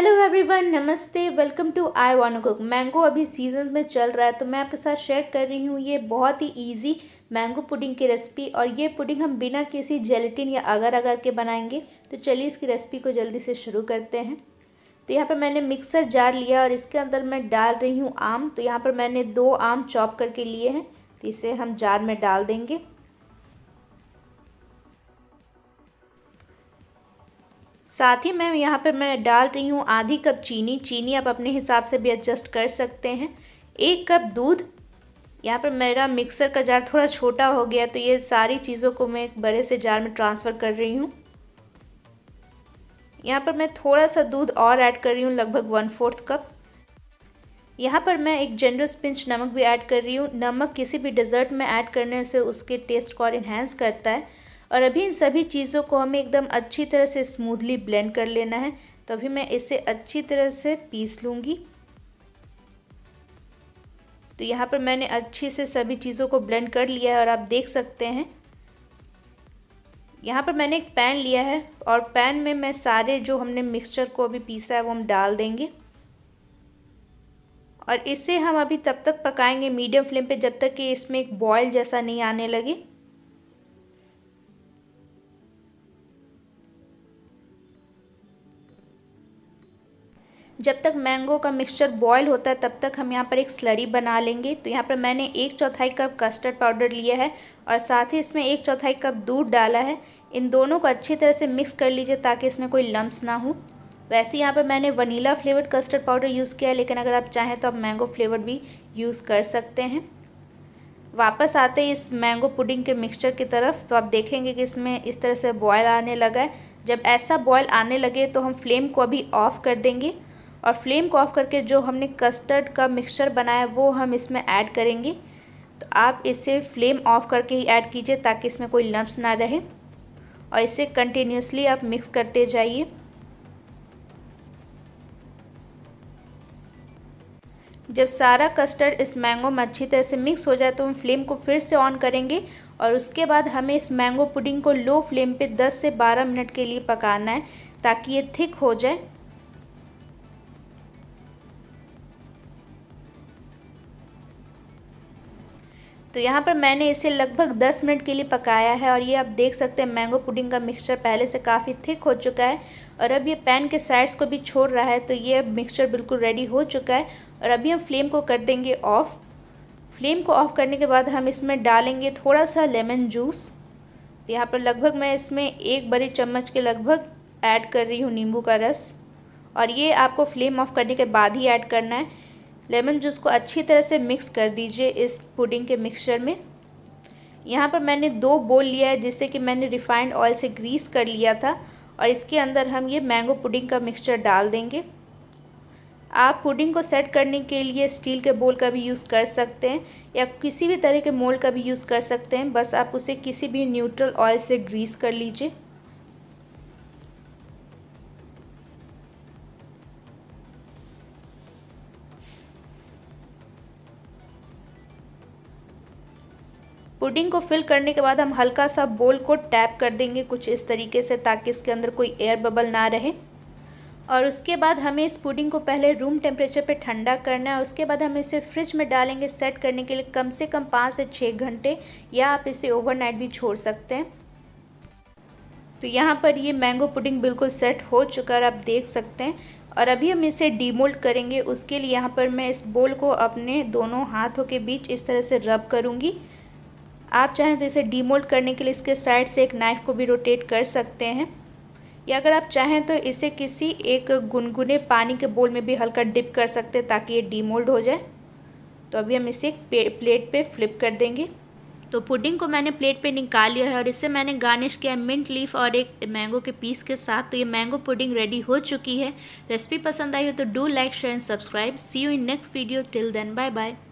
hello everyone नमस्ते welcome to I one cook mango अभी season में चल रहा है तो मैं आपके साथ शेयर कर रही हूँ ये बहुत ही इजी मैंगो पुडिंग की रेसिपी और ये पुडिंग हम बिना किसी जेलेटिन या अगर अगर के बनाएंगे तो चलिए इसकी रेसिपी को जल्दी से शुरू करते हैं तो यहाँ पर मैंने मिक्सर जार लिया और इसके अंदर मैं डाल रही हूँ आम तो यहाँ पर मैंने दो आम चॉप करके लिए हैं तो इसे हम जार में डाल देंगे साथ ही मैम यहाँ पर मैं डाल रही हूँ आधी कप चीनी चीनी आप अपने हिसाब से भी एडजस्ट कर सकते हैं एक कप दूध यहाँ पर मेरा मिक्सर का जार थोड़ा छोटा हो गया तो ये सारी चीज़ों को मैं एक बड़े से जार में ट्रांसफ़र कर रही हूँ यहाँ पर मैं थोड़ा सा दूध और ऐड कर रही हूँ लगभग वन फोर्थ कप यहाँ पर मैं एक जनरल पिंच नमक भी ऐड कर रही हूँ नमक किसी भी डिज़र्ट में ऐड करने से उसके टेस्ट को और इन्हेंस करता है और अभी इन सभी चीज़ों को हमें एकदम अच्छी तरह से स्मूथली ब्लेंड कर लेना है तो अभी मैं इसे अच्छी तरह से पीस लूँगी तो यहाँ पर मैंने अच्छे से सभी चीज़ों को ब्लेंड कर लिया है और आप देख सकते हैं यहाँ पर मैंने एक पैन लिया है और पैन में मैं सारे जो हमने मिक्सचर को अभी पीसा है वो हम डाल देंगे और इसे हम अभी तब तक पकाएंगे मीडियम फ्लेम पे जब तक कि इसमें एक बॉयल जैसा नहीं आने लगे जब तक मैंगो का मिक्सचर बॉयल होता है तब तक हम यहाँ पर एक स्लरी बना लेंगे तो यहाँ पर मैंने एक चौथाई कप कस्टर्ड पाउडर लिया है और साथ ही इसमें एक चौथाई कप दूध डाला है इन दोनों को अच्छी तरह से मिक्स कर लीजिए ताकि इसमें कोई लम्ब ना हो वैसे यहाँ पर मैंने vanilla flavoured custard powder use किया है लेकिन अगर आप चाहें तो आप मैंगो फ्लेवर्ड भी यूज़ कर सकते हैं वापस आते इस मैंगो पुडिंग के मिक्सचर की तरफ तो आप देखेंगे कि इसमें इस तरह से बॉयल आने लगा है जब ऐसा बॉयल आने लगे तो हम फ्लेम को अभी ऑफ़ कर देंगे और फ्लेम को ऑफ़ करके जो हमने कस्टर्ड का मिक्सचर बनाया वो हम इसमें ऐड करेंगे तो आप इसे फ्लेम ऑफ़ करके ही ऐड कीजिए ताकि इसमें कोई लम्ब ना रहे और इसे कंटिन्यूसली आप मिक्स करते जाइए जब सारा कस्टर्ड इस मैंगो में अच्छी तरह से मिक्स हो जाए तो हम फ्लेम को फिर से ऑन करेंगे और उसके बाद हमें इस मैंगो पुडिंग को लो फ्लेम पे 10 से 12 मिनट के लिए पकाना है ताकि ये थिक हो जाए तो यहाँ पर मैंने इसे लगभग 10 मिनट के लिए पकाया है और ये आप देख सकते हैं मैंगो पुडिंग का मिक्सचर पहले से काफ़ी थिक हो चुका है और अब ये पैन के साइड्स को भी छोड़ रहा है तो ये अब मिक्सचर बिल्कुल रेडी हो चुका है और अभी हम फ्लेम को कर देंगे ऑफ़ फ्लेम को ऑफ़ करने के बाद हम इसमें डालेंगे थोड़ा सा लेमन जूस तो यहाँ पर लगभग मैं इसमें एक बड़े चम्मच के लगभग ऐड कर रही हूँ नींबू का रस और ये आपको फ्लेम ऑफ़ करने के बाद ही ऐड करना है लेमन जूस को अच्छी तरह से मिक्स कर दीजिए इस पुडिंग के मिक्सचर में यहाँ पर मैंने दो बोल लिया है जिससे कि मैंने रिफ़ाइंड ऑयल से ग्रीस कर लिया था और इसके अंदर हम ये मैंगो पुडिंग का मिक्सचर डाल देंगे आप पुडिंग को सेट करने के लिए स्टील के बोल का भी यूज़ कर सकते हैं या किसी भी तरह के मोल का भी यूज़ कर सकते हैं बस आप उसे किसी भी न्यूट्रल ऑयल से ग्रीस कर लीजिए पुडिंग को फिल करने के बाद हम हल्का सा बोल को टैप कर देंगे कुछ इस तरीके से ताकि इसके अंदर कोई एयर बबल ना रहे और उसके बाद हमें इस पुडिंग को पहले रूम टेम्परेचर पे ठंडा करना है उसके बाद हम इसे फ्रिज में डालेंगे सेट करने के लिए कम से कम पाँच से छः घंटे या आप इसे ओवरनाइट भी छोड़ सकते हैं तो यहाँ पर ये मैंगो पुडिंग बिल्कुल सेट हो चुका है आप देख सकते हैं और अभी हम इसे डीमोल्ड करेंगे उसके लिए यहाँ पर मैं इस बोल को अपने दोनों हाथों के बीच इस तरह से रब करूँगी आप चाहें तो इसे डीमोल्ड करने के लिए इसके साइड से एक नाइफ़ को भी रोटेट कर सकते हैं या अगर आप चाहें तो इसे किसी एक गुनगुने पानी के बोल में भी हल्का डिप कर सकते हैं ताकि ये डीमोल्ड हो जाए तो अभी हम इसे एक प्लेट पे फ्लिप कर देंगे तो पुडिंग को मैंने प्लेट पे निकाल लिया है और इसे मैंने गार्निश किया है मिंट लीफ और एक मैंगो के पीस के साथ तो ये मैंगो पुडिंग रेडी हो चुकी है रेसिपी पसंद आई हो तो do like share and subscribe see you in next video till then bye bye